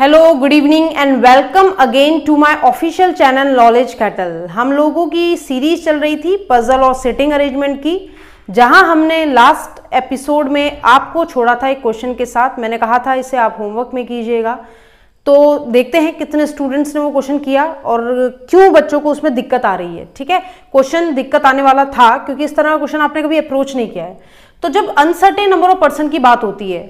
Hello good evening and welcome again to my official channel knowledge cattle हम लोगों की series चल रही थी पजल और सेटिंग अरेंजमेंट की जहां हमने लास्ट एपिसोड में आपको छोड़ा था एक क्वेश्चन के साथ मैंने कहा था इसे आप होमवर्क में कीजिएगा तो देखते हैं कितने स्टूडेंट्स ने वो क्वेश्चन किया और क्यों बच्चों को उसमें दिक्कत आ रही है ठीक है क्वेश्चन दिक्कत आने वाला था क्योंकि इस तरह का क्वेश्चन आपने कभी अप्रोच नहीं किया है तो जब अनसर्टेन नंबर ऑफ पर्सन की बात होती है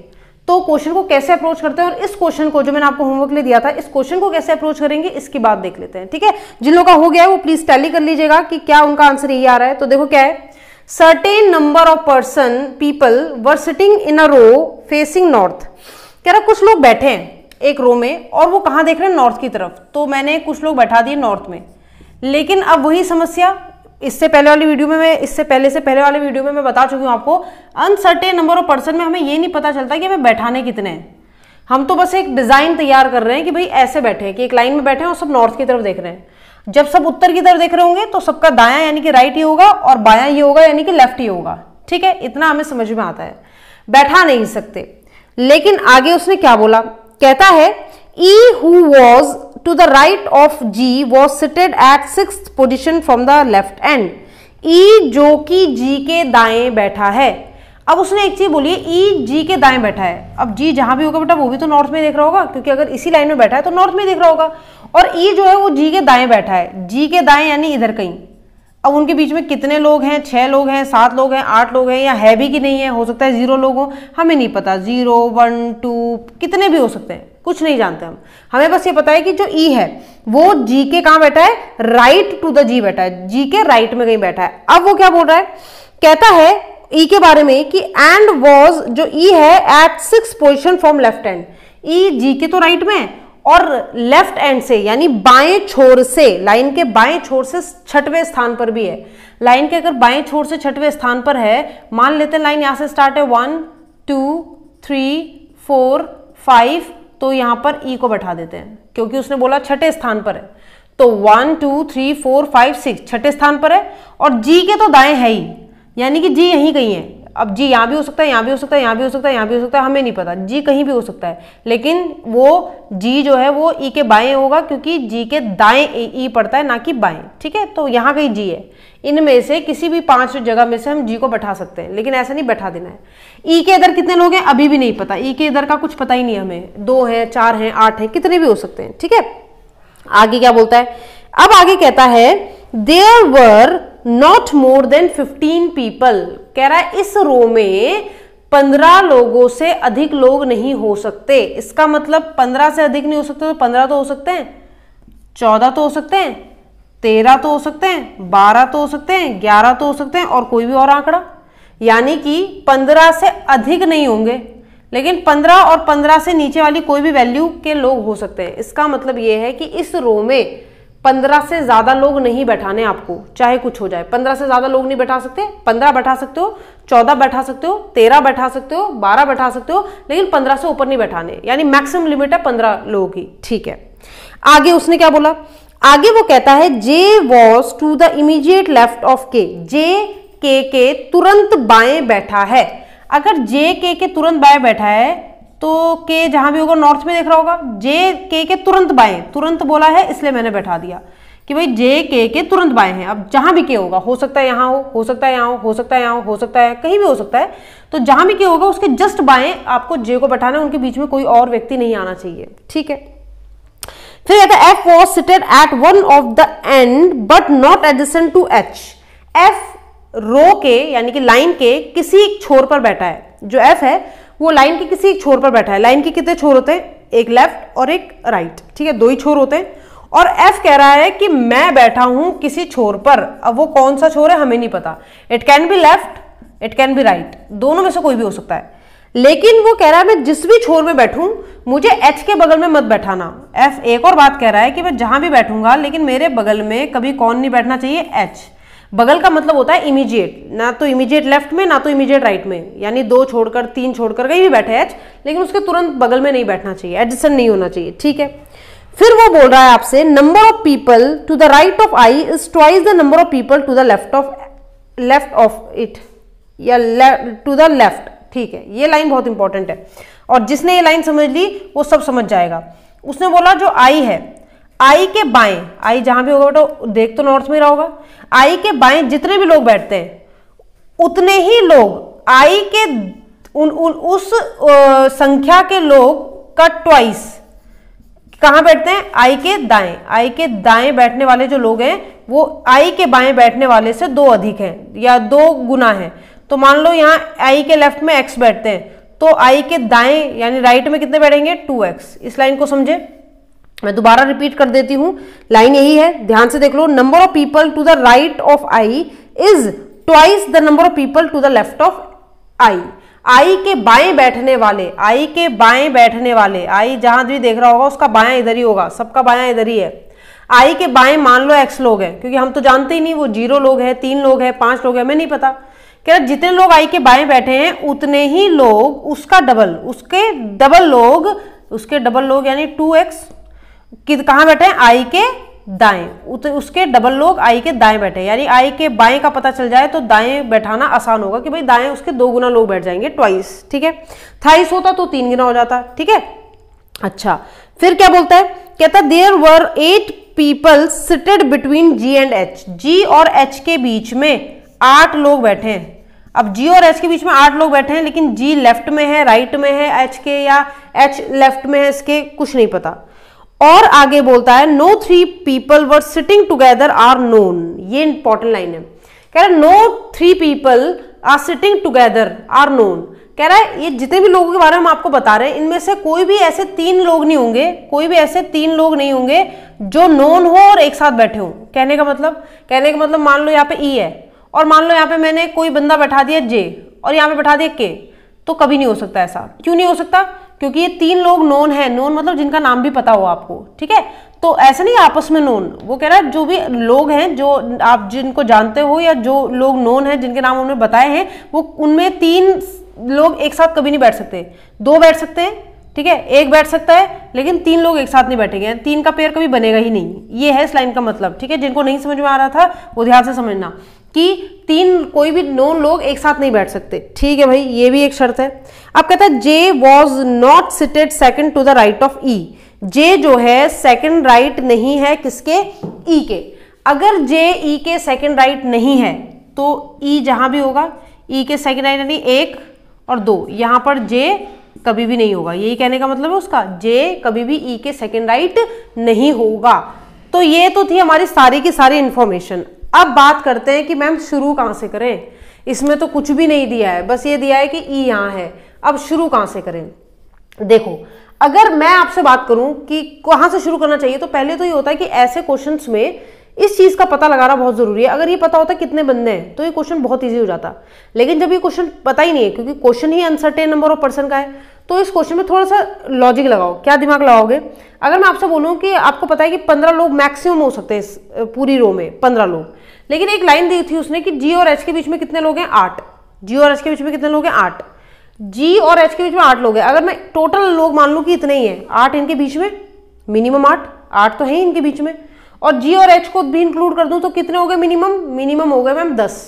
तो क्वेश्चन को कैसे अप्रोच करते हैं और इस क्वेश्चन को जो मैंने आपको होमवर्क लिए दिया था इस क्वेश्चन को कैसे अप्रोच करेंगे इसकी बात देख लेते हैं ठीक है जिन लोगों का हो गया है वो प्लीज टैली कर लीजिएगा कि क्या उनका आंसर यही आ रहा है तो देखो क्या है certain number of person people were sitting in a row facing north कह रहा कुछ लोग बैठे हैं एक रो में और वो कहाँ देख रहे हैं नॉर्थ की तरफ तो मैंने कुछ लोग बैठा दिए नॉर्थ में लेकिन अब वही समस्या इससे पहले वाली वीडियो में मैं इससे पहले से पहले वाले वीडियो में मैं बता चुकी हूँ आपको अनसर्टेन नंबर ऑफ पर्सन में हमें ये नहीं पता चलता कि हमें बैठाने कितने हैं हम तो बस एक डिज़ाइन तैयार कर रहे हैं कि भाई ऐसे बैठे कि एक लाइन में बैठे हैं और सब नॉर्थ की तरफ देख रहे हैं जब सब उत्तर की तरफ देख रहे होंगे तो सबका दायां यानी कि राइट ही होगा और बायां ये होगा यानी कि लेफ्ट ही होगा ठीक है इतना हमें समझ में आता है बैठा नहीं सकते लेकिन आगे उसने क्या बोला कहता है E who was to the right of G was seated at sixth position from the left end. E जो कि G के दाएं बैठा है अब उसने एक चीज बोली है ई e जी के दाएं बैठा है अब जी जहां भी होगा बेटा वो भी तो नॉर्थ में देख रहा होगा क्योंकि अगर इसी लाइन में बैठा है तो नॉर्थ में देख रहा होगा और ई e जो है वो जी के दाएं बैठा है जी के दाएं यानी इधर कहीं अब उनके बीच में कितने लोग हैं छह लोग हैं सात लोग हैं आठ लोग हैं या है भी कि नहीं है हो सकता है जीरो लोग हो हमें नहीं पता जीरो वन टू कितने भी हो सकते हैं कुछ नहीं जानते हम हमें बस ये पता है कि जो ई e है वो जी के कहाँ बैठा है राइट टू द जी बैठा है जी के राइट में कहीं बैठा है अब वो क्या बोल रहा है कहता है ई e के बारे में कि एंड वॉज जो ई e है at six position from left and E G के तो राइट में है और लेफ्ट एंड से यानी बाएं छोर से लाइन के बाएं छोर से छठवें स्थान पर भी है लाइन के अगर बाएं छोर से छठवें स्थान पर है मान लेते हैं लाइन यहां से स्टार्ट है one two three four five तो यहां पर ई e को बैठा देते हैं क्योंकि उसने बोला छठे स्थान पर है तो one two three four five six छठे स्थान पर है और जी के तो दाएं है ही यानी कि जी यहीं कहीं है अब जी यहाँ भी हो सकता है यहाँ भी हो सकता है यहाँ भी हो सकता है यहाँ भी हो सकता है हमें नहीं पता जी कहीं भी हो सकता है लेकिन वो जी जो है वो ई के बाएं होगा क्योंकि जी के दाएं ई पड़ता है ना कि बाएं ठीक है तो यहाँ कहीं जी है इनमें से किसी भी पांच जगह में से हम जी को बैठा सकते हैं लेकिन ऐसा नहीं बैठा देना है ई के इधर कितने लोग हैं अभी भी नहीं पता ई के इधर का कुछ पता ही नहीं हमें दो हैं चार हैं आठ हैं कितने भी हो सकते हैं ठीक है आगे क्या बोलता है अब आगे कहता है there were not more than fifteen people कह रहा है इस रो में पंद्रह लोगों से अधिक लोग नहीं हो सकते इसका मतलब पंद्रह से अधिक नहीं हो सकते तो पंद्रह तो हो सकते हैं चौदह तो हो सकते हैं तेरह तो हो सकते हैं बारह तो हो सकते हैं ग्यारह तो हो सकते हैं और कोई भी और आंकड़ा यानी कि पंद्रह से अधिक नहीं होंगे लेकिन पंद्रह और पंद्रह से नीचे वाली कोई भी वैल्यू के लोग हो सकते हैं इसका मतलब ये है कि इस रो में पंद्रह से ज़्यादा लोग नहीं बैठाने आपको चाहे कुछ हो जाए पंद्रह से ज़्यादा लोग नहीं बैठा सकते पंद्रह बैठा सकते हो चौदह बैठा सकते हो तेरह बैठा सकते हो बारह बैठा सकते हो लेकिन पंद्रह से ऊपर नहीं बैठाने यानी मैक्सिमम लिमिट है पंद्रह लोगों की ठीक है आगे उसने क्या बोला आगे वो कहता है J was to the immediate left of के जे के के तुरंत बाएं बैठा है अगर जे के के तुरंत बाएं बैठा है तो के जहां भी होगा नॉर्थ में देख रहा होगा जे के के तुरंत बाएं तुरंत बोला है इसलिए मैंने बैठा दिया कि भाई जे के के तुरंत बाएं हैं अब जहां भी के होगा हो सकता है यहां हो हो सकता है यहां हो हो सकता है यहां हो हो सकता है कहीं भी हो सकता है तो जहां भी के होगा उसके जस्ट बाएं आपको जे को बैठाना है उनके बीच में कोई और व्यक्ति नहीं आना चाहिए ठीक है फिर कहता है F was seated at one of the end but not adjacent to H F row के यानी कि लाइन के किसी एक छोर पर बैठा है जो एफ है वो लाइन के किसी एक छोर पर बैठा है लाइन के कितने छोर होते हैं एक लेफ्ट और एक राइट ठीक है दो ही छोर होते हैं और एफ कह रहा है कि मैं बैठा हूं किसी छोर पर अब वो कौन सा छोर है हमें नहीं पता it can be left it can be right दोनों में से कोई भी हो सकता है लेकिन वो कह रहा है मैं जिस भी छोर में बैठूं मुझे एच के बगल में मत बैठाना एफ एक और बात कह रहा है कि मैं जहां भी बैठूंगा लेकिन मेरे बगल में कभी कौन नहीं बैठना चाहिए एच बगल का मतलब होता है इमीजिएट ना तो इमीजिएट लेफ्ट में ना तो इमीजिएट राइट में यानी दो छोड़कर तीन छोड़कर कहीं भी बैठे एच लेकिन उसके तुरंत बगल में नहीं बैठना चाहिए एडजस्टन नहीं होना चाहिए ठीक है फिर वो बोल रहा है आपसे number of people to the right of I is twice the number of people to the left of left of it या टू द लेफ्ट ठीक है ये लाइन बहुत इंपॉर्टेंट है और जिसने ये लाइन समझ ली वो सब समझ जाएगा उसने बोला जो आई है आई के बाएं आई जहां भी होगा बेटा देख तो नॉर्थ में रहा होगा आई के बाएं जितने भी लोग बैठते हैं उतने ही लोग आई के उन, उन उस आ, संख्या के लोग का ट्वाइस कहां बैठते हैं आई के दाएं आई के दाएं बैठने वाले जो लोग हैं वो आई के बाएं बैठने वाले से दो अधिक हैं या दो गुना है तो मान लो यहाँ आई के लेफ्ट में एक्स बैठते हैं तो आई के दाएं यानी राइट में कितने बैठेंगे टू एक्स इस लाइन को समझे मैं दोबारा रिपीट कर देती हूँ लाइन यही है ध्यान से देख लो number of people to the right of I is twice the number of people to the left of I I के बाएं बैठने वाले आई के बाएं बैठने वाले आई जहां भी देख रहा होगा उसका बाया इधर ही होगा सबका बाया इधर ही है आई के बाएं मान लो एक्स लोग हैं क्योंकि हम तो जानते ही नहीं वो जीरो लोग हैं तीन लोग हैं पांच लोग हैं हमें नहीं पता कह जितने लोग आई के बाएं बैठे हैं उतने ही लोग उसका डबल उसके डबल लोग उसके डबल लोग यानी टू एक्स कहाँ बैठे हैं आई के दाएं तो उसके डबल लोग आई के दाएं बैठे यानी आई के बाएं का पता चल जाए तो दाएं बैठाना आसान होगा कि भाई दाएं उसके दो गुना लोग बैठ जाएंगे ट्वाइस ठीक है थाइस होता तो तीन गुना हो जाता ठीक है अच्छा फिर क्या बोलता है कहता there were eight people seated between G and H G और एच के बीच में आठ लोग बैठे हैं अब जी और एच के बीच में आठ लोग बैठे हैं लेकिन जी लेफ्ट में है राइट में है एच के या एच लेफ्ट में है इसके कुछ नहीं पता और आगे बोलता है no three people were sitting together are known ये इंपॉर्टेंट लाइन है कह रहा है no three people are sitting together are known कह रहा है ये जितने भी लोगों के बारे में हम आपको बता रहे हैं इनमें से कोई भी ऐसे तीन लोग नहीं होंगे कोई भी ऐसे तीन लोग नहीं होंगे जो नोन हो और एक साथ बैठे हो कहने का मतलब कहने का मतलब मान लो यहाँ पे ई e है और मान लो यहाँ पे मैंने कोई बंदा बैठा दिया जे और यहाँ पे बैठा दिया के तो कभी नहीं हो सकता ऐसा क्यों नहीं हो सकता क्योंकि ये तीन लोग नोन है नोन मतलब जिनका नाम भी पता हो आपको ठीक है तो ऐसा नहीं आपस में नोन वो कह रहा है जो भी लोग हैं जो आप जिनको जानते हो या जो लोग नोन हैं जिनके नाम उन्होंने बताए हैं वो उनमें तीन लोग एक साथ कभी नहीं बैठ सकते दो बैठ सकते हैं ठीक है एक बैठ सकता है लेकिन तीन लोग एक साथ नहीं बैठेंगे तीन का पेयर कभी बनेगा ही नहीं ये है इस लाइन का मतलब ठीक है जिनको नहीं समझ में आ रहा था वो ध्यान से समझना कि तीन कोई भी नौ लोग एक साथ नहीं बैठ सकते ठीक है भाई ये भी एक शर्त है अब कहता है J was not seated second to the right of E J जो है सेकेंड राइट right नहीं है किसके ई e के अगर जे ई e के सेकेंड राइट right नहीं है तो ई e जहां भी होगा ई e के सेकेंड राइट यानी एक और दो यहां पर जे कभी भी नहीं होगा यही कहने का मतलब है उसका जे कभी भी ई e के सेकेंड राइट नहीं होगा तो ये तो थी हमारी सारी की सारी इंफॉर्मेशन अब बात करते हैं कि मैम शुरू कहाँ से करें इसमें तो कुछ भी नहीं दिया है बस ये दिया है कि ई यहाँ है अब शुरू कहाँ से करें देखो अगर मैं आपसे बात करूं कि कहाँ से शुरू करना चाहिए तो पहले तो ये होता है कि ऐसे क्वेश्चंस में इस चीज का पता लगाना बहुत जरूरी है अगर ये पता होता कितने बंदे हैं तो ये क्वेश्चन बहुत ईजी हो जाता लेकिन जब ये क्वेश्चन पता ही नहीं है क्योंकि क्वेश्चन ही अनसर्टेन नंबर ऑफ पर्सन का है तो इस क्वेश्चन में थोड़ा सा लॉजिक लगाओ क्या दिमाग लगाओगे अगर मैं आपसे बोलूँ कि आपको पता है कि पंद्रह लोग मैक्सिमम हो सकते हैं पूरी रो में पंद्रह लोग लेकिन एक लाइन दी थी उसने कि जी और एच के बीच में कितने लोग हैं आठ जी और एच के बीच में कितने लोग हैं आठ जी और एच के बीच में आठ लोग हैं अगर मैं टोटल लोग मान लूँ कि इतने ही हैं आठ इनके बीच में मिनिमम आठ आठ तो है ही इनके बीच में और जी और एच को भी इंक्लूड कर दूँ तो कितने हो गए मिनिमम मिनिमम हो गए मैम दस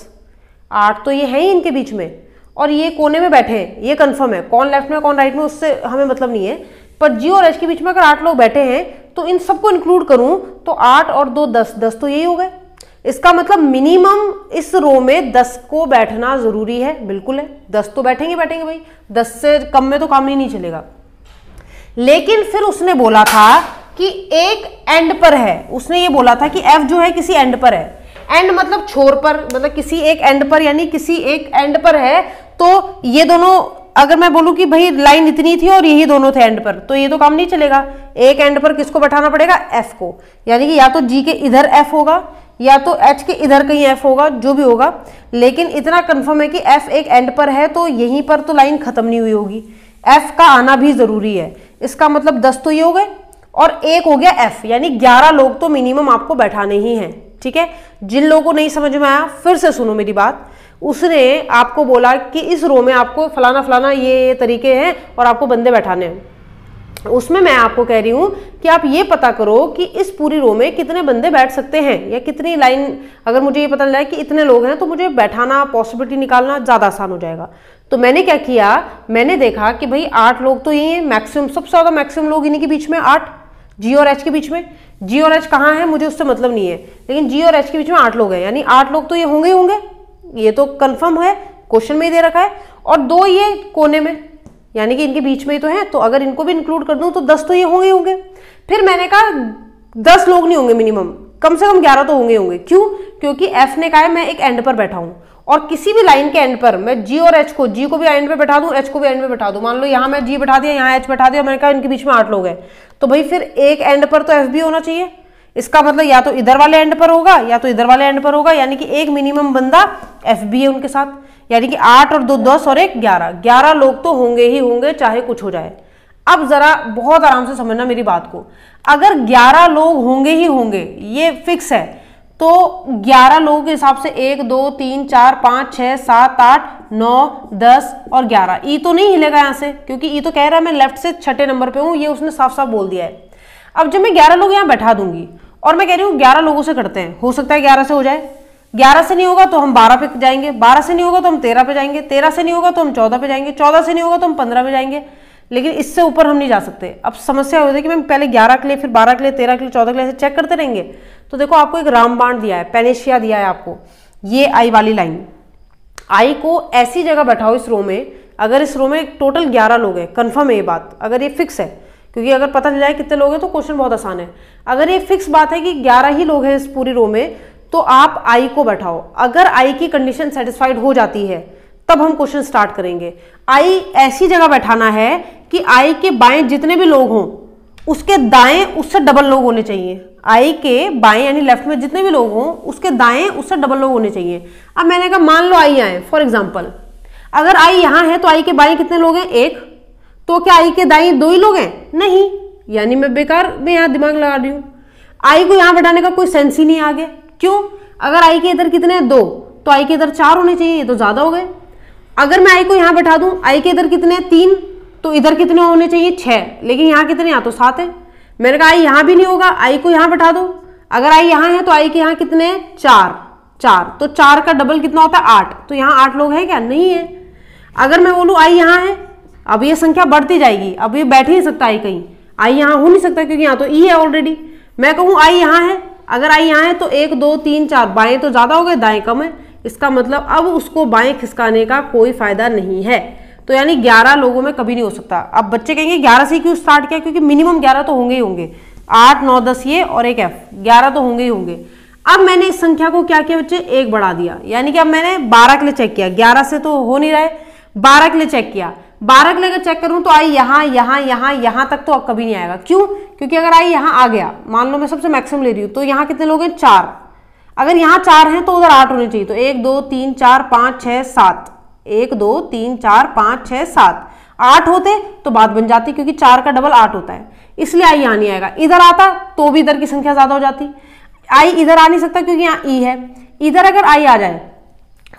आठ तो ये है ही इनके बीच में और ये कोने में बैठे हैं ये कन्फर्म है कौन लेफ्ट में कौन राइट में उससे हमें मतलब नहीं है पर जी और एच के बीच में अगर आठ लोग बैठे हैं तो इन सबको इंक्लूड करूँ तो आठ और दो दस दस तो यही हो गए इसका मतलब मिनिमम इस रो में दस को बैठना जरूरी है बिल्कुल है दस तो बैठेंगे बैठेंगे भाई दस से कम में तो काम ही नहीं चलेगा लेकिन फिर उसने बोला था कि एक एंड पर है उसने ये बोला था कि एफ जो है किसी एंड पर है एंड मतलब छोर पर मतलब किसी एक एंड पर यानी किसी एक एंड पर है तो ये दोनों अगर मैं बोलूँ कि भाई लाइन इतनी थी और यही दोनों थे एंड पर तो ये तो काम नहीं चलेगा एक एंड पर किसको बैठाना पड़ेगा एफ को यानी कि या तो जी के इधर एफ होगा या तो एच के इधर कहीं एफ होगा जो भी होगा लेकिन इतना कंफर्म है कि एफ एक एंड पर है तो यहीं पर तो लाइन खत्म नहीं हुई होगी एफ का आना भी ज़रूरी है इसका मतलब दस तो ये हो गए और एक हो गया एफ यानी ग्यारह लोग तो मिनिमम आपको बैठाने ही हैं ठीक है जिन लोगों को नहीं समझ में आया फिर से सुनो मेरी बात उसने आपको बोला कि इस रो में आपको फलाना फलाना ये तरीके हैं और आपको बंदे बैठाने हैं उसमें मैं आपको कह रही हूँ कि आप ये पता करो कि इस पूरी रो में कितने बंदे बैठ सकते हैं या कितनी लाइन अगर मुझे ये पता चला कि इतने लोग हैं तो मुझे बैठाना पॉसिबिलिटी निकालना ज़्यादा आसान हो जाएगा तो मैंने क्या किया मैंने देखा कि भाई आठ लोग तो यही हैं मैक्सिमम सबसे ज़्यादा मैक्सिमम लोग इन्हीं के बीच में आठ जी और एच के बीच में जी और एच कहाँ है मुझे उससे मतलब नहीं है लेकिन जी और एच के बीच में आठ लोग हैं यानी आठ लोग तो ये होंगे ही होंगे ये तो कन्फर्म है क्वेश्चन में ही दे रखा है और दो ये कोने में यानी कि इनके बीच में ही तो है तो अगर इनको भी इंक्लूड कर दूं तो दस तो ये होंगे होंगे फिर मैंने कहा दस लोग नहीं होंगे मिनिमम कम से कम ग्यारह तो होंगे होंगे क्यों क्योंकि एफ ने कहा है मैं एक एंड पर बैठा हूं और किसी भी लाइन के एंड पर मैं जी और एच को जी को भी एंड पे बैठा दूं एच को भी एंड पे बैठा दूं मान लो यहां मैं जी बैठा दिया यहां एच बैठा दिया मैंने कहा इनके बीच में आठ लोग हैं तो भाई फिर एक एंड पर तो एफ भी होना चाहिए इसका मतलब या तो इधर वाले एंड पर होगा या तो इधर वाले एंड पर होगा यानी कि एक मिनिमम बंदा एफ बी है उनके साथ यानी कि आठ और दो दस और एक ग्यारह ग्यारह लोग तो होंगे ही होंगे चाहे कुछ हो जाए अब जरा बहुत आराम से समझना मेरी बात को अगर ग्यारह लोग होंगे ही होंगे ये फिक्स है तो ग्यारह लोगों के हिसाब से एक दो तीन चार पाँच छः सात आठ नौ दस और ग्यारह ई तो नहीं हिलेगा यहाँ से क्योंकि ई तो कह रहा है मैं लेफ्ट से छठे नंबर पे हूँ ये उसने साफ साफ बोल दिया है अब जब मैं ग्यारह लोग यहाँ बैठा दूंगी और मैं कह रही हूँ ग्यारह लोगों से करते हैं हो सकता है ग्यारह से हो जाए ग्यारह से नहीं होगा तो हम बारह पे जाएंगे बारह से नहीं होगा तो हम तेरह पे जाएंगे तेरह से नहीं होगा तो हम चौदह पे जाएंगे चौदह से नहीं होगा तो हम पंद्रह पे जाएंगे लेकिन इससे ऊपर हम नहीं जा सकते अब समस्या होती है कि मैम पहले ग्यारह के लिए फिर बारह के लिए तेरह के लिए चौदह के लिए ऐसे चेक करते रहेंगे तो देखो आपको एक रामबाण दिया है पेनेशिया दिया है आपको ये आई वाली लाइन आई को ऐसी जगह बैठाओ इस रो में अगर इस रो में टोटल ग्यारह लोग हैं कन्फर्म है ये बात अगर ये फिक्स है क्योंकि अगर पता चल जाए कितने लोग हैं तो क्वेश्चन बहुत आसान है अगर ये फिक्स बात है कि ग्यारह ही लोग हैं इस पूरी रो में तो आप आई को बैठाओ अगर आई की कंडीशन सेटिस्फाइड हो जाती है तब हम क्वेश्चन स्टार्ट करेंगे आई ऐसी जगह बैठाना है कि आई के बाएं जितने भी लोग हों उसके दाएं उससे डबल लोग होने चाहिए आई के बाएं यानी लेफ्ट में जितने भी लोग हों उसके दाएं उससे डबल लोग होने चाहिए अब मैंने कहा मान लो आई आए फॉर एग्जाम्पल अगर आई यहाँ है तो आई के बाएं कितने लोग हैं एक तो क्या आई के दाएं दो ही लोग हैं नहीं यानी मैं बेकार में यहाँ दिमाग लगा रही हूँ आई को यहाँ बैठाने का कोई सेंस ही नहीं आ गया क्यों अगर आई के इधर कितने दो तो आई के इधर चार होने चाहिए ये तो ज़्यादा हो गए अगर मैं आई को यहाँ बैठा दूँ आई के इधर कितने तीन तो इधर कितने होने चाहिए छः लेकिन यहाँ कितने यहाँ तो सात है मैंने कहा आई यहाँ भी नहीं होगा आई को यहाँ बैठा दो अगर आई यहाँ है तो आई के यहाँ कितने चार चार तो चार का डबल कितना होता है आठ तो यहाँ आठ लोग हैं क्या नहीं है अगर मैं बोलूँ आई यहाँ है अब ये संख्या बढ़ती जाएगी अब ये बैठ ही नहीं सकता आई कहीं आई यहाँ हो नहीं सकता क्योंकि यहाँ तो ई है ऑलरेडी मैं कहूँ आई यहाँ है अगर आई यहाँ है तो एक दो तीन चार बाएं तो ज़्यादा हो गए दाएं कम है इसका मतलब अब उसको बाएं खिसकाने का कोई फायदा नहीं है तो यानी 11 लोगों में कभी नहीं हो सकता अब बच्चे कहेंगे 11 से क्यों स्टार्ट किया क्योंकि मिनिमम 11 तो होंगे ही होंगे आठ नौ दस ये और एक एफ ग्यारह तो होंगे ही होंगे अब मैंने इस संख्या को क्या किया बच्चे एक बढ़ा दिया यानी कि अब मैंने बारह के लिए चेक किया ग्यारह से तो हो नहीं रहे बारह के लिए चेक किया बारह की अगर चेक करूं तो आई यहां यहां यहां यहां तक तो अब कभी नहीं आएगा क्यों क्योंकि अगर आई यहां आ गया मान लो मैं सबसे मैक्सिमम ले रही हूं तो यहां कितने लोग हैं चार अगर यहां चार हैं तो उधर आठ होने चाहिए तो एक दो तीन चार पांच छह सात एक दो तीन चार पांच छह सात आठ होते तो बात बन जाती क्योंकि चार का डबल आठ होता है इसलिए आई यहां नहीं आएगा इधर आता तो भी इधर की संख्या ज़्यादा हो जाती आई इधर आ नहीं सकता क्योंकि यहां ई है इधर अगर आई आ जाए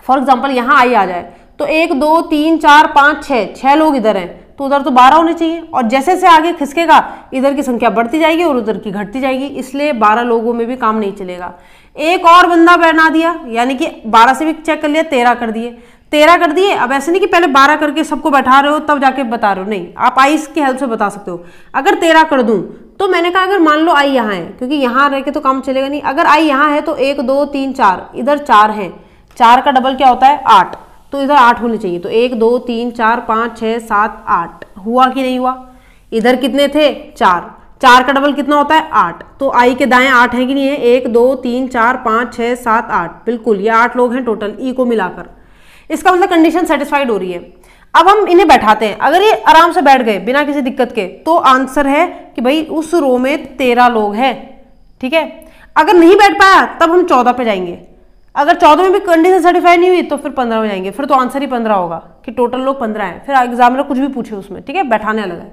फॉर एग्जाम्पल यहां आई आ जाए तो एक दो तीन चार पाँच छः छः लोग इधर हैं तो उधर तो बारह होने चाहिए और जैसे जैसे आगे खिसकेगा इधर की संख्या बढ़ती जाएगी और उधर की घटती जाएगी इसलिए बारह लोगों में भी काम नहीं चलेगा एक और बंदा बना दिया यानी कि बारह से भी चेक कर लिया तेरह कर दिए तेरह कर दिए अब ऐसे नहीं कि पहले बारह करके सबको बैठा रहे हो तब जाके बता रहे हो नहीं आप आइस की हेल्प से बता सकते हो अगर तेरह कर दूं तो मैंने कहा अगर मान लो आई यहाँ है क्योंकि यहाँ रह के तो काम चलेगा नहीं अगर आई यहाँ है तो एक दो तीन चार इधर चार है चार का डबल क्या होता है आठ तो इधर आठ होने चाहिए तो एक दो तीन चार पाँच छः सात आठ हुआ कि नहीं हुआ इधर कितने थे चार चार का डबल कितना होता है आठ तो आई के दाएं आठ हैं कि नहीं है एक दो तीन चार पाँच छः सात आठ बिल्कुल ये आठ लोग हैं टोटल ई e को मिलाकर इसका मतलब कंडीशन सेटिस्फाइड हो रही है अब हम इन्हें बैठाते हैं अगर ये आराम से बैठ गए बिना किसी दिक्कत के तो आंसर है कि भाई उस रो में तेरह लोग हैं ठीक है अगर नहीं बैठ पाया तब हम चौदह पे जाएंगे अगर चौदह में भी कंडीशन सर्टिफाई नहीं हुई तो फिर पंद्रह हो जाएंगे फिर तो आंसर ही पंद्रह होगा कि टोटल लोग पंद्रह हैं फिर एग्जामिनर कुछ भी पूछे उसमें ठीक है बैठाने अलग है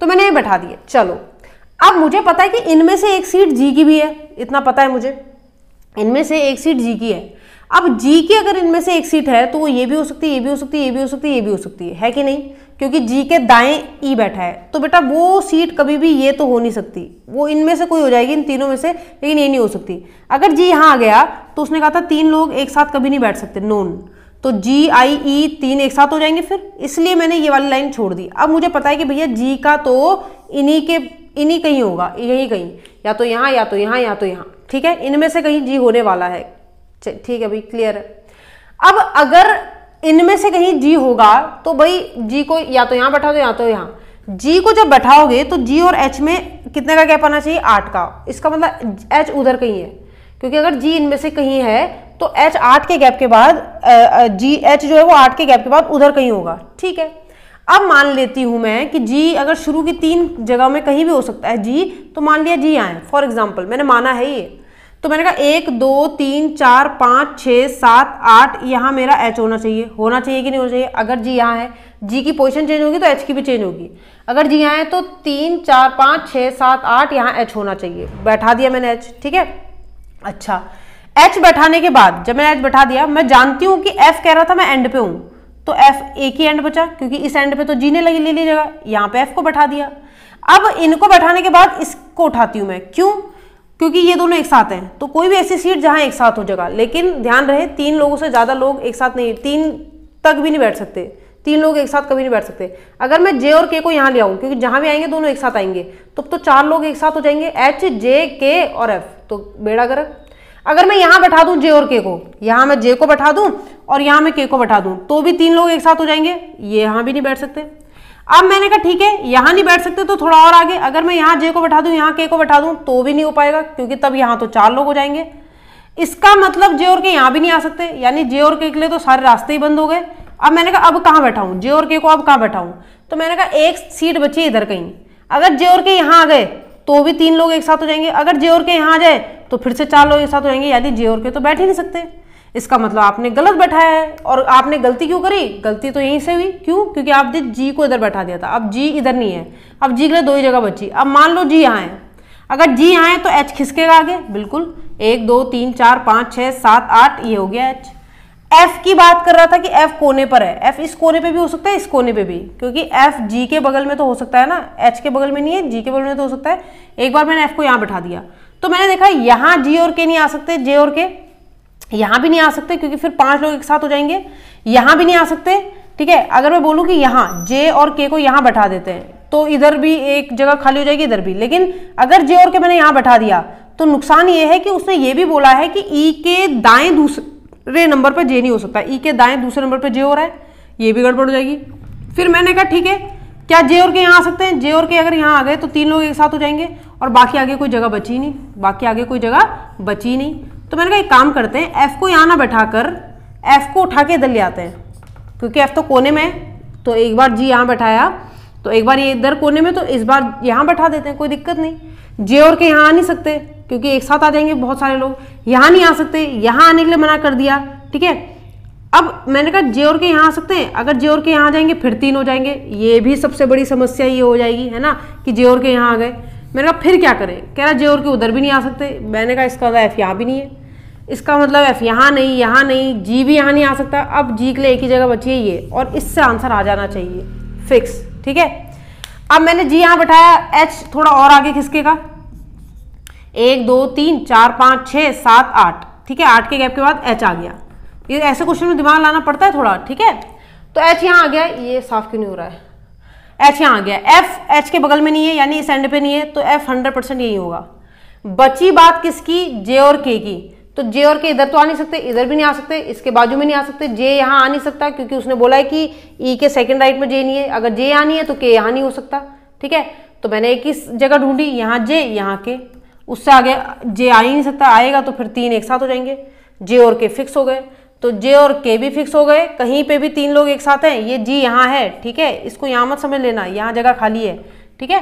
तो मैंने ये बैठा दिए चलो अब मुझे पता है कि इनमें से एक सीट जी की भी है इतना पता है मुझे इनमें से एक सीट जी की है अब जी की अगर इनमें से एक सीट है तो वो ये भी हो सकती है ये भी हो सकती है ये भी हो सकती है ये भी हो सकती है कि नहीं क्योंकि जी के दाएं ई e बैठा है तो बेटा वो सीट कभी भी ये तो हो नहीं सकती वो इनमें से कोई हो जाएगी इन तीनों में से लेकिन ये नहीं हो सकती अगर जी यहाँ आ गया तो उसने कहा था तीन लोग एक साथ कभी नहीं बैठ सकते नोन तो जी आई ई तीन एक साथ हो जाएंगे फिर इसलिए मैंने ये वाली लाइन छोड़ दी अब मुझे पता है कि भैया जी का तो इन्हीं के इन्हीं कहीं होगा यहीं कहीं या तो यहाँ या तो यहाँ या तो यहाँ ठीक है इनमें से कहीं जी होने वाला है ठीक है भाई क्लियर है अब अगर इनमें से कहीं जी होगा तो भाई जी को या तो यहां बैठा दो या तो यहां जी को जब बैठाओगे तो जी और एच में कितने का गैप आना चाहिए आठ का इसका मतलब एच उधर कहीं है क्योंकि अगर जी इनमें से कहीं है तो एच आठ के गैप के बाद जी एच जो है वो आठ के गैप के बाद उधर कहीं होगा ठीक है अब मान लेती हूं मैं कि जी अगर शुरू की तीन जगह में कहीं भी हो सकता है जी तो मान लिया जी आए फॉर एग्जाम्पल मैंने माना है ये तो मैंने कहा एक दो तीन चार पाँच छः सात आठ यहाँ मेरा एच होना चाहिए होना चाहिए कि नहीं होना चाहिए अगर जी यहाँ है जी की पोजिशन चेंज होगी तो एच की भी चेंज होगी अगर जी यहाँ है तो तीन चार पाँच छः सात आठ यहाँ एच होना चाहिए बैठा दिया मैंने एच ठीक है अच्छा एच बैठाने के बाद जब मैंने एच बैठा दिया मैं जानती हूँ कि एफ कह रहा था मैं एंड पे हूँ तो एफ एक ही एंड बचा क्योंकि इस एंड पे तो जी ने लगी ले ली जगह यहाँ पे एफ को बैठा दिया अब इनको बैठाने के बाद इसको उठाती हूँ मैं क्यों क्योंकि ये दोनों एक साथ हैं तो कोई भी ऐसी सीट जहाँ एक साथ हो जगह लेकिन ध्यान रहे तीन लोगों से ज़्यादा लोग एक साथ नहीं तीन तक भी नहीं बैठ सकते तीन लोग एक साथ कभी नहीं बैठ सकते अगर मैं जे और के को यहाँ ले आऊँ क्योंकि जहाँ भी आएंगे दोनों एक साथ आएंगे तो तो चार लोग एक साथ हो जाएंगे एच जे के और एफ तो बेड़ा गर्क अगर मैं यहाँ बैठा दूँ जे और के को यहाँ मैं जे को बैठा दूँ और यहाँ मैं के को बैठा दूँ तो भी तीन लोग एक साथ हो जाएंगे ये यहाँ भी नहीं बैठ सकते अब मैंने कहा ठीक है यहाँ नहीं बैठ सकते तो थोड़ा और आगे अगर मैं यहाँ जे को बैठा दूँ यहाँ के को बैठा दूँ तो भी नहीं हो पाएगा क्योंकि तब यहाँ तो चार लोग हो जाएंगे इसका मतलब जे और के यहाँ भी नहीं आ सकते यानी जे और के, के लिए तो सारे रास्ते ही बंद हो गए अब मैंने कहा अब कहाँ हूं जे और के को अब कहाँ हूं तो मैंने कहा एक सीट बची इधर कहीं अगर जे और के यहाँ आ गए तो भी तीन लोग एक साथ हो जाएंगे अगर जे और के यहाँ आ जाए तो फिर से चार लोग एक साथ हो जाएंगे यानी जे और के तो बैठ ही नहीं सकते इसका मतलब आपने गलत बैठाया है और आपने गलती क्यों करी गलती तो यहीं से हुई क्यों क्योंकि आपने जी को इधर बैठा दिया था अब जी इधर नहीं है अब जी के लिए दो ही जगह बची अब मान लो जी यहाँ है अगर जी यहाँ है तो एच खिसकेगा आगे बिल्कुल एक दो तीन चार पाँच छः सात आठ ये हो गया एच एफ की बात कर रहा था कि एफ कोने पर है एफ इस कोने पर भी हो सकता है इस कोने पर भी क्योंकि एफ जी के बगल में तो हो सकता है ना एच के बगल में नहीं है जी के बगल में तो हो सकता है एक बार मैंने एफ को यहाँ बैठा दिया तो मैंने देखा यहाँ जी और के नहीं आ सकते जे और के यहां भी नहीं आ सकते क्योंकि फिर पांच लोग एक साथ हो जाएंगे यहां भी नहीं आ सकते ठीक है अगर मैं बोलूं कि यहाँ जे और के को यहाँ बैठा देते हैं तो इधर भी एक जगह खाली हो जाएगी इधर भी लेकिन अगर जे और के मैंने यहाँ बैठा दिया तो नुकसान ये है कि उसने ये भी बोला है कि ई e के दाएं दूसरे नंबर पर जे नहीं हो सकता ई e के दाएं दूसरे नंबर पर जे हो रहा है ये भी गड़बड़ हो जाएगी फिर मैंने कहा ठीक है क्या जे और के यहाँ आ सकते हैं जे और के अगर यहाँ आ गए तो तीन लोग एक साथ हो जाएंगे और बाकी आगे कोई जगह बची नहीं बाकी आगे कोई जगह बची नहीं तो मैंने कहा एक काम करते हैं एफ़ को यहाँ ना बैठा कर एफ़ को उठा के इधर ले आते हैं क्योंकि एफ़ तो कोने में है तो एक बार जी यहाँ बैठाया तो एक बार ये इधर कोने में तो इस बार यहाँ बैठा देते हैं कोई दिक्कत नहीं जे और के यहाँ आ नहीं सकते क्योंकि एक साथ आ जाएंगे बहुत सारे लोग यहाँ नहीं आ सकते यहाँ आने के लिए मना कर दिया ठीक है अब मैंने कहा जे और के यहाँ आ सकते हैं अगर जे और के यहाँ आ जाएंगे फिर तीन हो जाएंगे ये भी सबसे बड़ी समस्या ये हो जाएगी है ना कि जे और के यहाँ आ गए मैंने कहा फिर क्या करें कह रहा और के उधर भी नहीं आ सकते मैंने कहा इसका मतलब एफ़ यहाँ भी नहीं है इसका मतलब एफ यहाँ नहीं यहाँ नहीं जी भी यहाँ नहीं आ सकता अब जी के लिए एक ही जगह बची है ये और इससे आंसर आ जाना चाहिए फिक्स ठीक है अब मैंने जी यहाँ बैठाया एच थोड़ा और आगे का एक दो तीन चार पाँच छः सात आठ ठीक है आठ के गैप के बाद एच आ गया ये ऐसे क्वेश्चन में दिमाग लाना पड़ता है थोड़ा ठीक है तो एच यहाँ आ गया ये साफ क्यों नहीं हो रहा है एच यहाँ आ गया एफ एच के बगल में नहीं है यानी इस एंड पे नहीं है तो एफ हंड्रेड परसेंट यही होगा बची बात किसकी जे और के की तो जे और के इधर तो आ नहीं सकते इधर भी नहीं आ सकते इसके बाजू में नहीं आ सकते जे यहाँ आ नहीं सकता क्योंकि उसने बोला है कि ई e के सेकेंड राइट में जे नहीं है अगर जे यहाँ नहीं है तो के यहाँ नहीं हो सकता ठीक है तो मैंने एक ही जगह ढूंढी यहाँ जे यहाँ के उससे आगे जे आ ही नहीं सकता आएगा तो फिर तीन एक साथ हो जाएंगे जे और के फिक्स हो गए तो जे और के भी फिक्स हो गए कहीं पे भी तीन लोग एक साथ हैं ये जी यहाँ है ठीक है इसको यहाँ मत समझ लेना यहाँ जगह खाली है ठीक है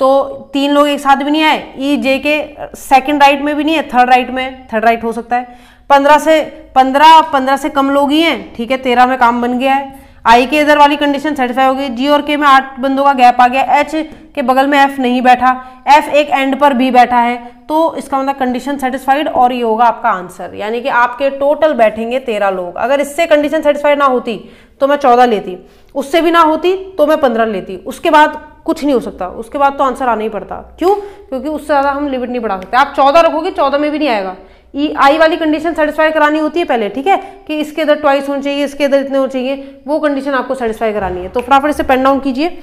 तो तीन लोग एक साथ भी नहीं आए ई जे के सेकंड राइट में भी नहीं है थर्ड राइट में थर्ड राइट हो सकता है पंद्रह से पंद्रह पंद्रह से कम लोग ही हैं ठीक है तेरह में काम बन गया है आई के इधर वाली कंडीशन सेटिस्फाई होगी जी और के में आठ बंदों का गैप आ गया एच के बगल में एफ नहीं बैठा एफ एक एंड पर भी बैठा है तो इसका मतलब कंडीशन सेटिस्फाइड और ये होगा आपका आंसर यानी कि आपके टोटल बैठेंगे तेरह लोग अगर इससे कंडीशन सेटिस्फाइड ना होती तो मैं चौदह लेती उससे भी ना होती तो मैं पंद्रह लेती उसके बाद कुछ नहीं हो सकता उसके बाद तो आंसर आना ही पड़ता क्यों क्योंकि उससे ज़्यादा हम लिमिट नहीं बढ़ा सकते आप चौदह रखोगे चौदह में भी नहीं आएगा ई आई वाली कंडीशन सेटिस्फाई करानी होती है पहले ठीक है कि इसके इधर ट्वाइस होने चाहिए इसके इधर इतने होने चाहिए वो कंडीशन आपको सेटिस्फाई करानी है तो फटाफट इसे पेन डाउन कीजिए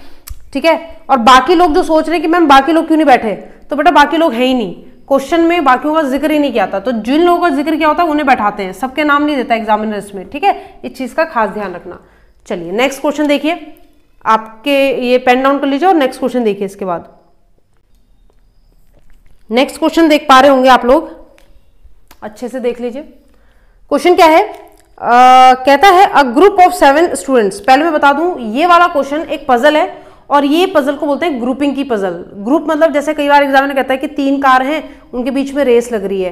ठीक है और बाकी लोग जो सोच रहे हैं कि मैम बाकी लोग क्यों नहीं बैठे तो बेटा बाकी लोग है ही नहीं क्वेश्चन में बाकी का जिक्र ही नहीं किया था तो जिन लोगों का जिक्र किया होता है उन्हें बैठाते हैं सबके नाम नहीं देता एग्जामिनर्स में ठीक है इस चीज़ का खास ध्यान रखना चलिए नेक्स्ट क्वेश्चन देखिए आपके ये पेन डाउन कर लीजिए और नेक्स्ट क्वेश्चन देखिए इसके बाद नेक्स्ट क्वेश्चन देख पा रहे होंगे आप लोग अच्छे से देख लीजिए क्वेश्चन क्या है Uh, कहता है a group of seven students पहले मैं बता दूं ये वाला क्वेश्चन एक पजल है और ये पजल को बोलते हैं ग्रुपिंग की पजल ग्रुप मतलब जैसे कई बार एग्जाम में कहता है कि तीन कार हैं उनके बीच में रेस लग रही है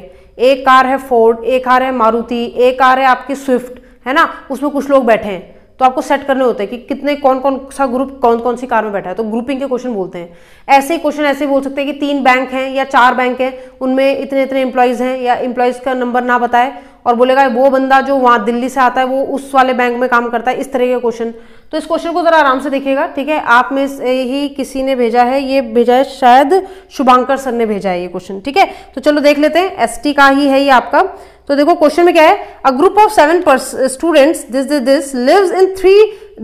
एक कार है फोर्ड एक कार है मारुति एक कार है आपकी स्विफ्ट है ना उसमें कुछ लोग बैठे हैं तो आपको सेट करने होते हैं कि कितने कौन कौन सा ग्रुप कौन कौन सी कार में बैठा है तो ग्रुपिंग के क्वेश्चन बोलते हैं ऐसे ही क्वेश्चन ऐसे बोल सकते हैं कि तीन बैंक हैं या चार बैंक हैं उनमें इतने इतने एम्प्लॉयज़ हैं या एम्प्लॉयज़ का नंबर ना बताए और बोलेगा वो बंदा जो वहाँ दिल्ली से आता है वो उस वाले बैंक में काम करता है इस तरह के क्वेश्चन तो इस क्वेश्चन को ज़रा आराम से देखिएगा ठीक है आप में से ही किसी ने भेजा है ये भेजा है शायद शुभांकर सर ने भेजा है ये क्वेश्चन ठीक है तो चलो देख लेते हैं एस का ही है ये आपका तो देखो क्वेश्चन में क्या है a group of seven students this this this lives in three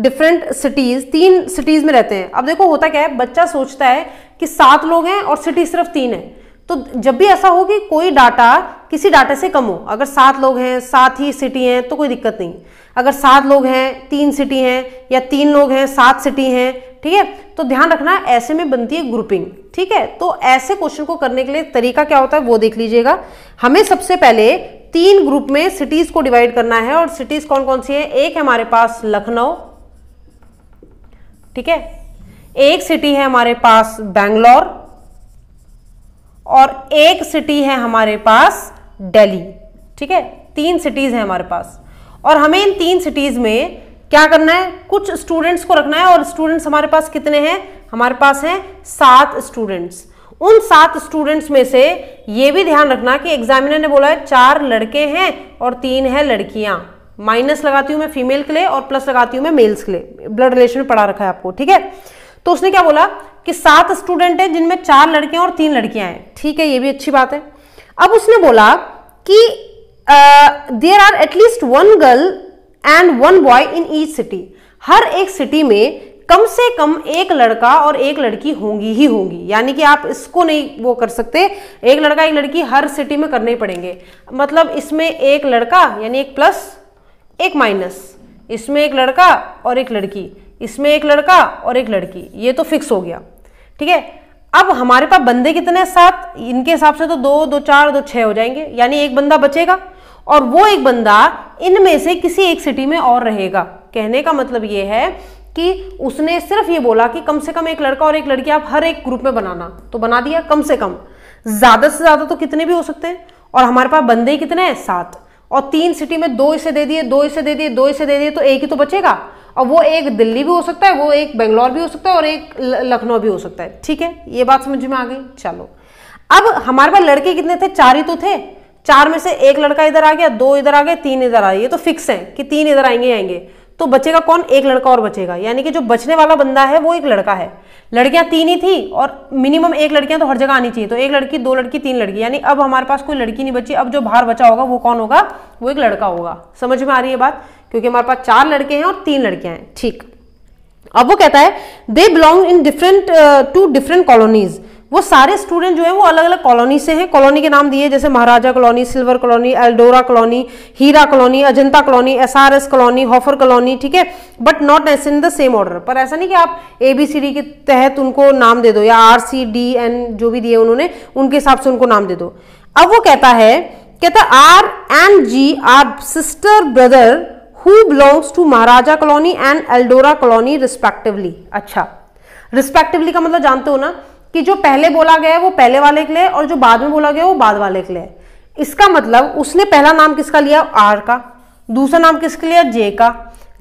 different cities तीन सिटीज में रहते हैं अब देखो होता क्या है बच्चा सोचता है कि सात लोग हैं और सिटी सिर्फ तीन है तो जब भी ऐसा हो कि कोई डाटा किसी डाटा से कम हो अगर सात लोग हैं सात ही सिटी हैं तो कोई दिक्कत नहीं अगर सात लोग हैं तीन सिटी हैं या तीन लोग हैं सात सिटी हैं ठीक है तो ध्यान रखना ऐसे में बनती है ग्रुपिंग ठीक है तो ऐसे क्वेश्चन को करने के लिए तरीका क्या होता है वो देख लीजिएगा हमें सबसे पहले तीन ग्रुप में सिटीज को डिवाइड करना है और सिटीज कौन कौन सी है एक है हमारे पास लखनऊ ठीक है एक सिटी है हमारे पास बैंगलोर और एक सिटी है हमारे पास दिल्ली ठीक है तीन सिटीज है हमारे पास और हमें इन तीन सिटीज में क्या करना है कुछ स्टूडेंट्स को रखना है और स्टूडेंट्स हमारे पास कितने हैं हमारे पास हैं सात स्टूडेंट्स उन सात स्टूडेंट्स में से ये भी ध्यान रखना कि एग्जामिनर ने बोला है चार लड़के हैं और तीन है लड़कियां माइनस लगाती हूं मैं फीमेल के लिए और प्लस लगाती हूं मैं मेल्स के लिए ब्लड रिलेशन पढ़ा रखा है आपको ठीक है तो उसने क्या बोला कि सात स्टूडेंट हैं जिनमें चार लड़के हैं और तीन लड़कियां हैं ठीक है ये भी अच्छी बात है अब उसने बोला कि there are at least one girl and one boy in each city हर एक सिटी में कम से कम एक लड़का और एक लड़की होंगी ही होंगी यानी कि आप इसको नहीं वो कर सकते एक लड़का एक लड़की हर सिटी में करने पड़ेंगे मतलब इसमें एक लड़का यानी एक प्लस एक माइनस इसमें एक लड़का और एक लड़की इसमें एक लड़का और एक लड़की ये तो फिक्स हो गया ठीक है अब हमारे पास बंदे कितने सात इनके हिसाब से तो दो दो चार दो छः हो जाएंगे यानी एक बंदा बचेगा और वो एक बंदा इनमें से किसी एक सिटी में और रहेगा कहने का मतलब ये है कि उसने सिर्फ ये बोला कि कम से कम एक लड़का और एक लड़की आप हर एक ग्रुप में बनाना तो बना दिया कम से कम ज़्यादा से ज़्यादा तो कितने भी हो सकते हैं और हमारे पास बंदे ही कितने हैं सात और तीन सिटी में दो इसे दे दिए दो इसे दे दिए दो इसे दे दिए तो एक ही तो बचेगा और वो एक दिल्ली भी हो सकता है वो एक बेंगलोर भी हो सकता है और एक लखनऊ भी हो सकता है ठीक है ये बात समझ में आ गई चलो अब हमारे पास लड़के कितने थे चार ही तो थे चार में से एक लड़का इधर आ गया दो इधर आ गए तीन इधर आ गए तो फिक्स है कि तीन इधर आएंगे आएंगे तो बचेगा कौन एक लड़का और बचेगा यानी कि जो बचने वाला बंदा है वो एक लड़का है लड़कियां तीन ही थी और मिनिमम एक लड़कियां तो हर जगह आनी चाहिए तो एक लड़की दो लड़की तीन लड़की यानी अब हमारे पास कोई लड़की नहीं बची अब जो बाहर बचा होगा वो कौन होगा वो एक लड़का होगा समझ में आ रही है बात क्योंकि हमारे पास चार लड़के हैं और तीन लड़कियां हैं ठीक अब वो कहता है they belong in different to different colonies वो सारे स्टूडेंट जो है वो अलग अलग कॉलोनी से हैं कॉलोनी के नाम दिए जैसे Maharaja colony silver colony Eldora colony Hira colony Ajanta colony SRS colony Hoffer colony ठीक है but not as in the same order पर ऐसा नहीं कि आप ए बी सी डी के तहत उनको नाम दे दो या आर सी डी एन जो भी दिए उन्होंने उनके हिसाब से उनको नाम दे दो अब वो कहता है कहता R and G are sister brother who belongs to Maharaja colony and Eldora colony respectively अच्छा रिस्पेक्टिवली का मतलब जानते हो ना कि जो पहले बोला गया है वो पहले वाले के लिए और जो बाद में बोला गया वो बाद वाले के लिए इसका मतलब उसने पहला नाम किसका लिया आर का दूसरा नाम किसके लिया जे का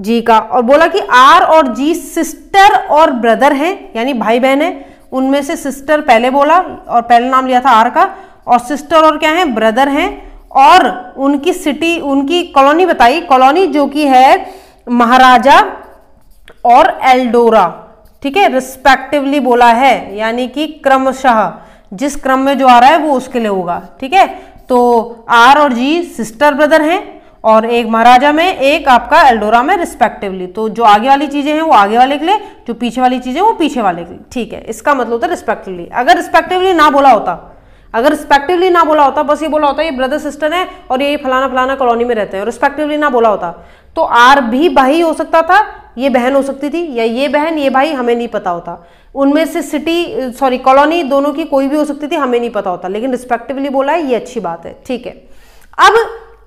जी का और बोला कि आर और जी सिस्टर और ब्रदर हैं यानी भाई बहन है उनमें से सिस्टर पहले बोला और पहला नाम लिया था आर का और सिस्टर और क्या है ब्रदर हैं और उनकी सिटी उनकी कॉलोनी बताई कॉलोनी जो कि है महाराजा और एल्डोरा ठीक है रिस्पेक्टिवली बोला है यानी कि क्रमशः जिस क्रम में जो आ रहा है वो उसके लिए होगा ठीक है तो आर और जी सिस्टर ब्रदर हैं और एक महाराजा में एक आपका एल्डोरा में रिस्पेक्टिवली तो जो आगे वाली चीज़ें हैं वो आगे वाले के लिए जो पीछे वाली चीज़ें वो पीछे वाले के लिए ठीक है इसका मतलब होता है रिस्पेक्टिवली अगर रिस्पेक्टिवली ना बोला होता अगर रिस्पेक्टिवली ना बोला होता बस ये बोला होता ये ब्रदर सिस्टर है और ये फलाना फलाना कॉलोनी में रहते हैं रिस्पेक्टिवली ना बोला होता तो आर भी भाई हो सकता था ये बहन हो सकती थी या ये बहन ये भाई हमें नहीं पता होता उनमें से सिटी सॉरी कॉलोनी दोनों की कोई भी हो सकती थी हमें नहीं पता होता लेकिन रिस्पेक्टिवली बोला है ये अच्छी बात है ठीक है अब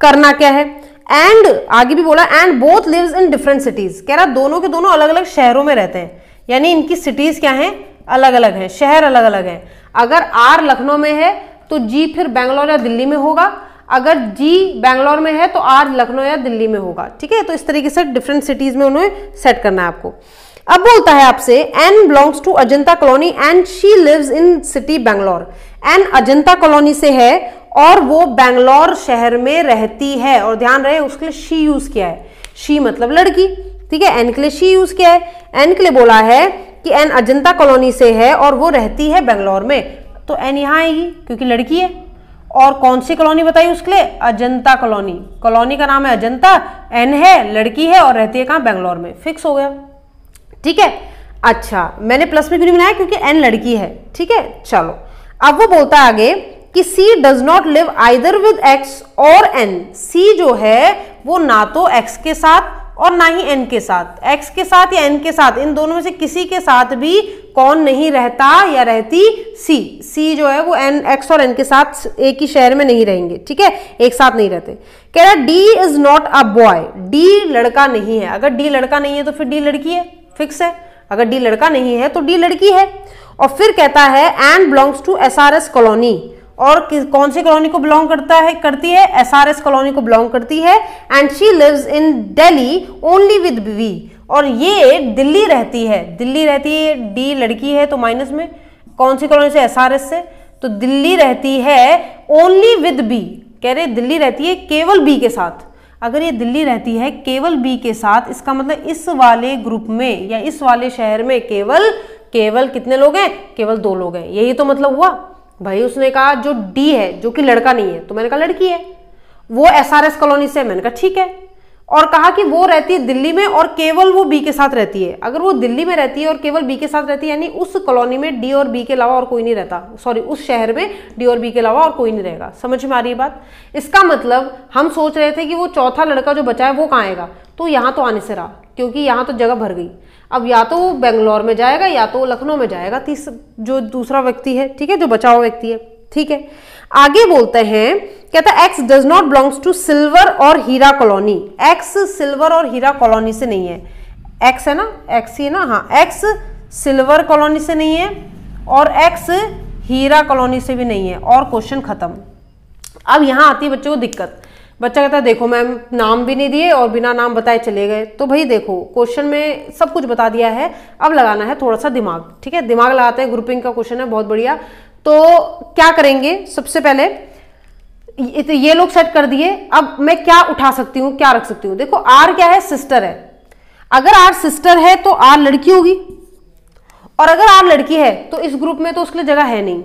करना क्या है एंड आगे भी बोला and both lives in different cities कह रहा दोनों के दोनों अलग अलग शहरों में रहते हैं यानी इनकी सिटीज क्या हैं अलग अलग हैं शहर अलग अलग हैं अगर आर लखनऊ में है तो जी फिर बैंगलोर या दिल्ली में होगा अगर जी बैंगलोर में है तो आर लखनऊ या दिल्ली में होगा ठीक है तो इस तरीके से डिफरेंट सिटीज में उन्हें सेट करना है आपको अब बोलता है आपसे N belongs to Ajanta colony and she lives in city Bangalore N Ajanta colony से है और वो बैंगलोर शहर में रहती है और ध्यान रहे उसके लिए शी यूज किया है शी मतलब लड़की ठीक है एन के लिए शी यूज किया है एन के लिए बोला है कि एन अजंता कॉलोनी से है और वो रहती है बैंगलोर में तो एन यहाँ आएगी क्योंकि लड़की है और कौन सी कॉलोनी बताई उसके लिए अजंता कॉलोनी कॉलोनी का नाम है अजंता एन है लड़की है और रहती है कहाँ बेंगलोर में फिक्स हो गया ठीक है अच्छा मैंने प्लस में क्यों नहीं बनाया क्योंकि एन लड़की है ठीक है चलो अब वो बोलता है आगे कि C does not live either with X और एन सी जो है वो ना तो एक्स के साथ और ना ही एन के साथ एक्स के साथ या एन के साथ इन दोनों में से किसी के साथ भी कौन नहीं रहता या रहती सी सी जो है वो एन एक्स और एन के साथ एक ही शहर में नहीं रहेंगे ठीक है एक साथ नहीं रहते कह रहा D is not a boy D लड़का नहीं है अगर डी लड़का नहीं है तो फिर डी लड़की है फिक्स है अगर डी लड़का नहीं है तो डी लड़की है और फिर कहता है and belongs to S R S colony और कौन सी कॉलोनी को बिलोंग करता है करती है एसआरएस कॉलोनी को बिलोंग करती है and she lives in Delhi only with V और ये दिल्ली रहती है दिल्ली रहती है डी लड़की है तो माइनस में कौन सी कॉलोनी से एसआरएस से तो दिल्ली रहती है ओनली विद बी कह रहे दिल्ली रहती है केवल बी के साथ अगर ये दिल्ली रहती है केवल बी के साथ इसका मतलब इस वाले ग्रुप में या इस वाले शहर में केवल केवल कितने लोग हैं केवल दो लोग हैं यही तो मतलब हुआ भाई उसने कहा जो डी है जो कि लड़का नहीं है तो मैंने कहा लड़की है वो एस कॉलोनी से मैंने कहा ठीक है और कहा कि वो रहती है दिल्ली में और केवल वो बी के साथ रहती है अगर वो दिल्ली में रहती है और केवल बी के साथ रहती है यानी उस कॉलोनी में डी और बी के अलावा और कोई नहीं रहता सॉरी उस शहर में डी और बी के अलावा और कोई नहीं रहेगा समझ में आ रही है बात इसका मतलब हम सोच रहे थे कि वो चौथा लड़का जो बचा है वो कहाँ आएगा तो यहाँ तो आने से रहा क्योंकि यहाँ तो जगह भर गई अब या तो वो बेंगलोर में जाएगा या तो लखनऊ में जाएगा तीस जो दूसरा व्यक्ति है ठीक है जो बचाव व्यक्ति है ठीक है आगे बोलते हैं कहता है x does not belongs to silver और हीरा कॉलोनी एक्स सिल्वर और हीरा कॉलोनी से नहीं है एक्स है ना एक्स ही है ना हाँ एक्स सिल्वर कॉलोनी से नहीं है और एक्स हीरा कॉलोनी से भी नहीं है और क्वेश्चन खत्म अब यहाँ आती है बच्चों को दिक्कत बच्चा कहता है देखो मैम नाम भी नहीं दिए और बिना नाम बताए चले गए तो भाई देखो क्वेश्चन में सब कुछ बता दिया है अब लगाना है थोड़ा सा दिमाग ठीक है दिमाग लगाते हैं ग्रुपिंग का क्वेश्चन है बहुत बढ़िया तो क्या करेंगे सबसे पहले ये तो लोग सेट कर दिए अब मैं क्या उठा सकती हूँ क्या रख सकती हूँ देखो आर क्या है सिस्टर है अगर आर सिस्टर है तो आर लड़की होगी और अगर आर लड़की है तो इस ग्रुप में तो उसके लिए जगह है नहीं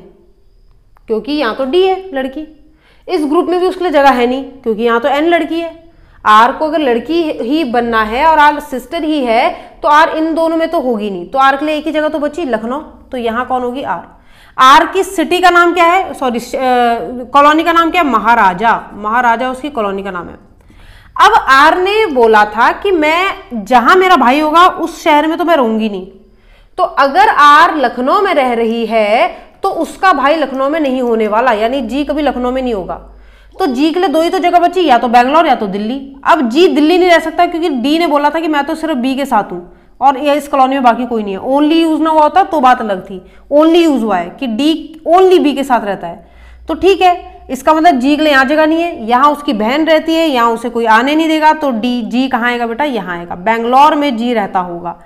क्योंकि यहाँ तो डी है लड़की इस ग्रुप में भी उसके लिए जगह है नहीं क्योंकि यहाँ तो एन लड़की है आर को अगर लड़की ही बनना है और आर सिस्टर ही है तो आर इन दोनों में तो होगी नहीं तो आर के लिए एक ही जगह तो बची लखनऊ तो यहाँ कौन होगी आर आर की सिटी का नाम क्या है सॉरी कॉलोनी का नाम क्या है महाराजा महाराजा उसकी कॉलोनी का नाम है अब आर ने बोला था कि मैं जहां मेरा भाई होगा उस शहर में तो मैं रहूंगी नहीं तो अगर आर लखनऊ में रह रही है तो उसका भाई लखनऊ में नहीं होने वाला यानी जी कभी लखनऊ में नहीं होगा तो जी के लिए दो ही तो जगह बची या तो बैंगलोर या तो दिल्ली अब जी दिल्ली नहीं रह सकता क्योंकि डी ने बोला था कि मैं तो सिर्फ बी के साथ हूँ और ए इस कॉलोनी में बाकी कोई नहीं है ओनली यूज ना हुआ होता तो बात अलग थी ओनली यूज हुआ है कि डी ओनली बी के साथ रहता है तो ठीक है इसका मतलब जी के लिए यहाँ जगह नहीं है यहाँ उसकी बहन रहती है यहाँ उसे कोई आने नहीं देगा तो डी जी कहाँ आएगा बेटा यहाँ आएगा बैंगलोर में जी रहता होगा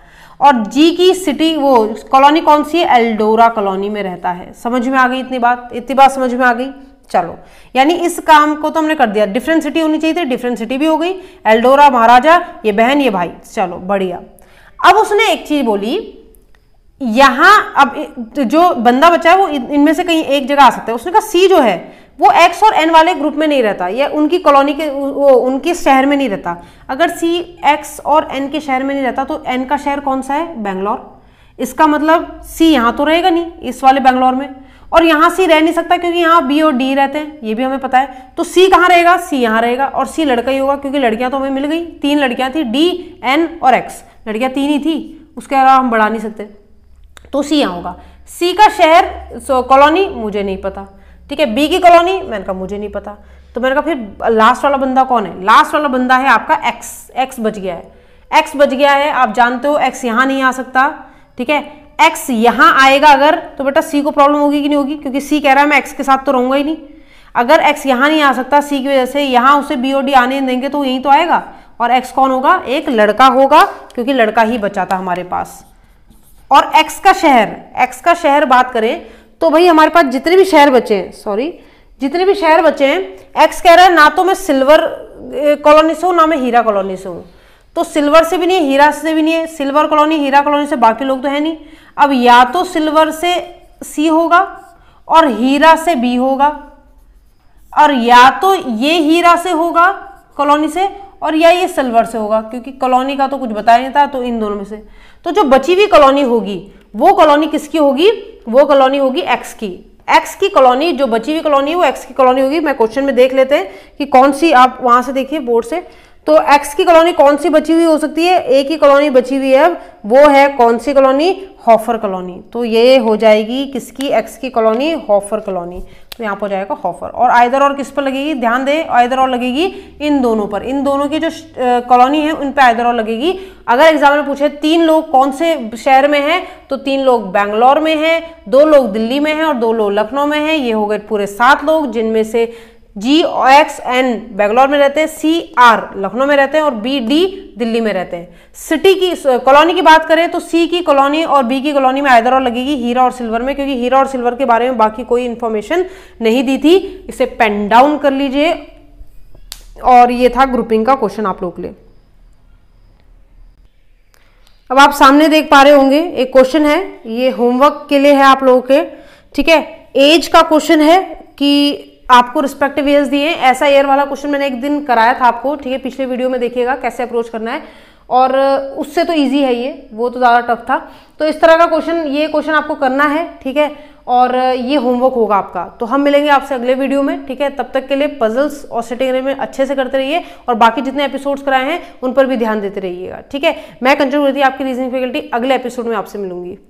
और जी की सिटी वो कॉलोनी कौन सी है एल्डोरा कॉलोनी में रहता है समझ में आ गई इतनी बात इतनी बात समझ में आ गई चलो यानी इस काम को तो हमने कर दिया डिफरेंट सिटी होनी चाहिए थी डिफरेंट सिटी भी हो गई एल्डोरा महाराजा ये बहन ये भाई चलो बढ़िया अब उसने एक चीज बोली यहां अब जो बंदा बचा है वो इनमें से कहीं एक जगह आ सकता है उसने कहा सी जो है वो एक्स और एन वाले ग्रुप में नहीं रहता या उनकी कॉलोनी के वो उनके शहर में नहीं रहता अगर सी एक्स और एन के शहर में नहीं रहता तो एन का शहर कौन सा है बेंगलोर इसका मतलब सी यहाँ तो रहेगा नहीं इस वाले बेंगलोर में और यहाँ सी रह नहीं सकता क्योंकि यहाँ बी और डी रहते हैं ये भी हमें पता है तो सी कहाँ रहेगा सी यहाँ रहेगा और सी लड़का ही होगा क्योंकि लड़कियाँ तो हमें मिल गई तीन लड़कियाँ थी डी एन और एक्स लड़कियाँ तीन ही थी उसके अलावा हम बढ़ा नहीं सकते तो सी यहाँ होगा सी का शहर कॉलोनी मुझे नहीं पता ठीक है बी की कॉलोनी मैंने कहा मुझे नहीं पता तो मैंने कहा फिर लास्ट वाला बंदा कौन है लास्ट वाला बंदा है आपका एक्स एक्स बच गया है एक्स बच गया है आप जानते हो एक्स यहाँ नहीं आ सकता ठीक है एक्स यहाँ आएगा अगर तो बेटा सी को प्रॉब्लम होगी कि नहीं होगी क्योंकि सी कह रहा है मैं एक्स के साथ तो रहूंगा ही नहीं अगर एक्स यहाँ नहीं आ सकता सी की वजह से यहाँ उसे बी ओडी डी आने देंगे तो यहीं तो आएगा और एक्स कौन होगा एक लड़का होगा क्योंकि लड़का ही बचा था हमारे पास और एक्स का शहर एक्स का शहर बात करें तो भाई हमारे पास जितने भी शहर बचे हैं सॉरी जितने भी शहर बचे हैं एक्स कह रहा है ना तो मैं सिल्वर कॉलोनी से हूँ ना मैं हीरा कॉलोनी से हूँ तो सिल्वर से भी नहीं है हीरा से भी नहीं है सिल्वर कॉलोनी हीरा कॉलोनी से बाकी लोग तो है नहीं अब या तो सिल्वर से सी होगा और हीरा से बी होगा और या तो ये हीरा से होगा कॉलोनी से और या ये सिल्वर से होगा क्योंकि कॉलोनी का तो कुछ बताया नहीं था तो इन दोनों में से तो जो बची हुई कॉलोनी होगी वो कॉलोनी किसकी होगी वो कॉलोनी होगी एक्स की एक्स की कॉलोनी जो बची हुई कॉलोनी है वो एक्स की कॉलोनी होगी मैं क्वेश्चन में देख लेते हैं कि कौन सी आप वहां से देखिए बोर्ड से तो एक्स की कॉलोनी कौन सी बची हुई हो सकती है ए की कॉलोनी बची हुई है अब वो है कौन सी कॉलोनी हॉफर कॉलोनी तो ये हो जाएगी किसकी एक्स की कॉलोनी हॉफर कॉलोनी तो यहाँ पर हो जाएगा हॉफर और आयदर और किस पर लगेगी ध्यान दें आयदर और लगेगी इन दोनों पर इन दोनों की जो कॉलोनी है उन पर आयदर और लगेगी अगर एग्जाम में पूछे तीन लोग कौन से शहर में हैं तो तीन लोग बैंगलोर में हैं दो लोग दिल्ली में हैं और दो लोग लखनऊ में हैं ये हो गए पूरे सात लोग जिनमें से जी एक्स एन बेंगलोर में रहते हैं सी आर लखनऊ में रहते हैं और बी डी दिल्ली में रहते हैं सिटी की कॉलोनी uh, की बात करें तो सी की कॉलोनी और बी की कॉलोनी में आयदर और लगेगी हीरा और सिल्वर में क्योंकि हीरा और सिल्वर के बारे में बाकी कोई इन्फॉर्मेशन नहीं दी थी इसे पेन डाउन कर लीजिए और ये था ग्रुपिंग का क्वेश्चन आप लोग लिए अब आप सामने देख पा रहे होंगे एक क्वेश्चन है ये होमवर्क के लिए है आप लोगों के ठीक है एज का क्वेश्चन है कि आपको रिस्पेक्टिव ईयर्स दिए ऐसा एयर वाला क्वेश्चन मैंने एक दिन कराया था आपको ठीक है पिछले वीडियो में देखिएगा कैसे अप्रोच करना है और उससे तो इजी है ये वो तो ज़्यादा टफ था तो इस तरह का क्वेश्चन ये क्वेश्चन आपको करना है ठीक है और ये होमवर्क होगा आपका तो हम मिलेंगे आपसे अगले वीडियो में ठीक है तब तक के लिए पजल्स और सेटिंग में अच्छे से करते रहिए और बाकी जितने एपिसोड्स कराए हैं उन पर भी ध्यान देते रहिएगा ठीक है मैं कंट्रोल करती आपकी रीजनिंग फैकल्टी अगले एपिसोड में आपसे मिलूंगी